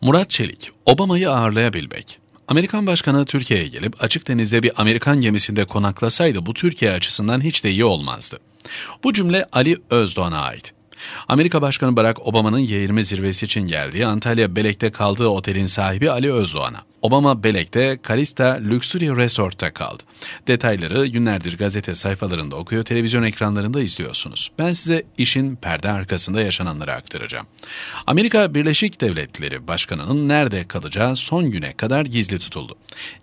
Murat Çelik, Obama'yı ağırlayabilmek. Amerikan başkanı Türkiye'ye gelip açık denizde bir Amerikan gemisinde konaklasaydı bu Türkiye açısından hiç de iyi olmazdı. Bu cümle Ali Özdoğan'a ait. Amerika Başkanı Barack Obama'nın G20 zirvesi için geldiği Antalya Belek'te kaldığı otelin sahibi Ali Özdoğan'a. Obama Belek'te Kalista Luxury Resort'ta kaldı. Detayları günlerdir gazete sayfalarında okuyor, televizyon ekranlarında izliyorsunuz. Ben size işin perde arkasında yaşananları aktaracağım. Amerika Birleşik Devletleri Başkanı'nın nerede kalacağı son güne kadar gizli tutuldu.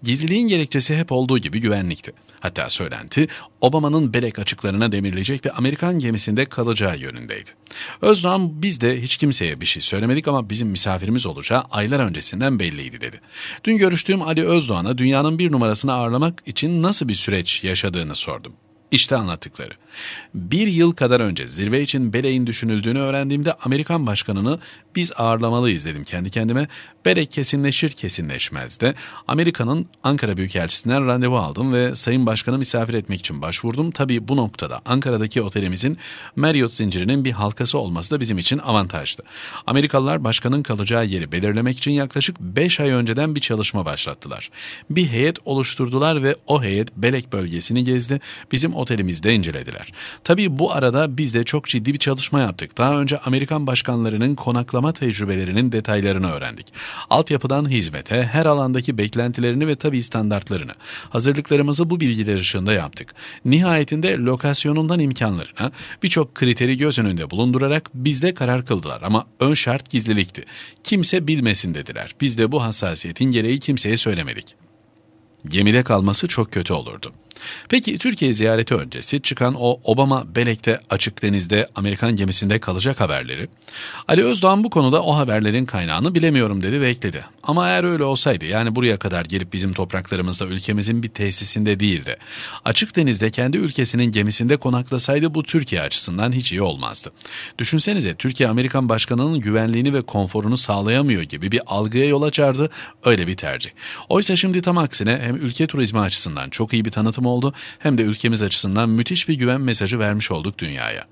Gizliliğin gerekçesi hep olduğu gibi güvenlikti. Hatta söylenti Obama'nın Belek açıklarına demirilecek ve Amerikan gemisinde kalacağı yönündeydi. Öznam biz de hiç kimseye bir şey söylemedik ama bizim misafirimiz olacağı aylar öncesinden belliydi dedi. Dün görüştüğüm Ali Özdoğan'a dünyanın bir numarasını ağırlamak için nasıl bir süreç yaşadığını sordum. İşte anlattıkları. Bir yıl kadar önce zirve için Belek'in düşünüldüğünü öğrendiğimde Amerikan başkanını biz ağırlamalıyız dedim kendi kendime. Belek kesinleşir kesinleşmez de Amerika'nın Ankara Büyükelçisi'nden randevu aldım ve Sayın Başkan'ı misafir etmek için başvurdum. Tabii bu noktada Ankara'daki otelimizin Marriott zincirinin bir halkası olması da bizim için avantajdı. Amerikalılar başkanın kalacağı yeri belirlemek için yaklaşık 5 ay önceden bir çalışma başlattılar. Bir heyet oluşturdular ve o heyet Belek bölgesini gezdi. Bizim otelimizde incelediler. Tabii bu arada biz de çok ciddi bir çalışma yaptık. Daha önce Amerikan başkanlarının konaklama tecrübelerinin detaylarını öğrendik. Altyapıdan hizmete, her alandaki beklentilerini ve tabii standartlarını. Hazırlıklarımızı bu bilgiler ışığında yaptık. Nihayetinde lokasyonundan imkanlarına birçok kriteri göz önünde bulundurarak bizde karar kıldılar ama ön şart gizlilikti. Kimse bilmesin dediler. Biz de bu hassasiyetin gereği kimseye söylemedik. Gemide kalması çok kötü olurdu. Peki Türkiye ziyareti öncesi çıkan o Obama Belek'te açık denizde Amerikan gemisinde kalacak haberleri. Ali Özdoğan bu konuda o haberlerin kaynağını bilemiyorum dedi ve ekledi. Ama eğer öyle olsaydı yani buraya kadar gelip bizim topraklarımızda ülkemizin bir tesisinde değildi. Açık denizde kendi ülkesinin gemisinde konaklasaydı bu Türkiye açısından hiç iyi olmazdı. Düşünsenize Türkiye Amerikan başkanının güvenliğini ve konforunu sağlayamıyor gibi bir algıya yol açardı öyle bir tercih. Oysa şimdi tam aksine hem ülke turizmi açısından çok iyi bir tanıtım oldu hem de ülkemiz açısından müthiş bir güven mesajı vermiş olduk dünyaya.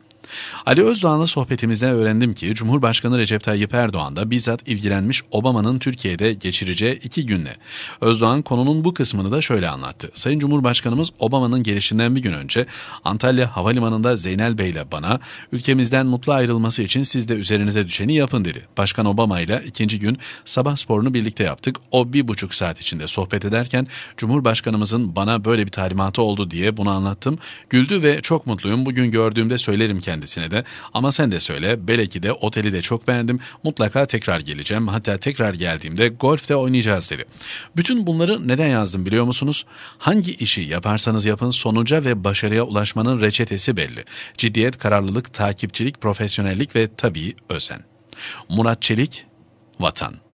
Ali Özdoğanla sohbetimizde öğrendim ki Cumhurbaşkanı Recep Tayyip Erdoğan da bizzat ilgilenmiş Obama'nın Türkiye'de geçireceği iki günle. Özdoğan konunun bu kısmını da şöyle anlattı. Sayın Cumhurbaşkanımız Obama'nın gelişinden bir gün önce Antalya Havalimanı'nda Zeynel Bey ile bana ülkemizden mutlu ayrılması için siz de üzerinize düşeni yapın dedi. Başkan Obama ile ikinci gün sabah sporunu birlikte yaptık. O bir buçuk saat içinde sohbet ederken Cumhurbaşkanımızın bana böyle bir talimatı oldu diye bunu anlattım. Güldü ve çok mutluyum. Bugün gördüğümde söylerim ki kendisine de ama sen de söyle belki de oteli de çok beğendim mutlaka tekrar geleceğim hatta tekrar geldiğimde golf de oynayacağız dedi. Bütün bunları neden yazdım biliyor musunuz? Hangi işi yaparsanız yapın sonuca ve başarıya ulaşmanın reçetesi belli. Ciddiyet, kararlılık, takipçilik, profesyonellik ve tabii özen. Murat Çelik, Vatan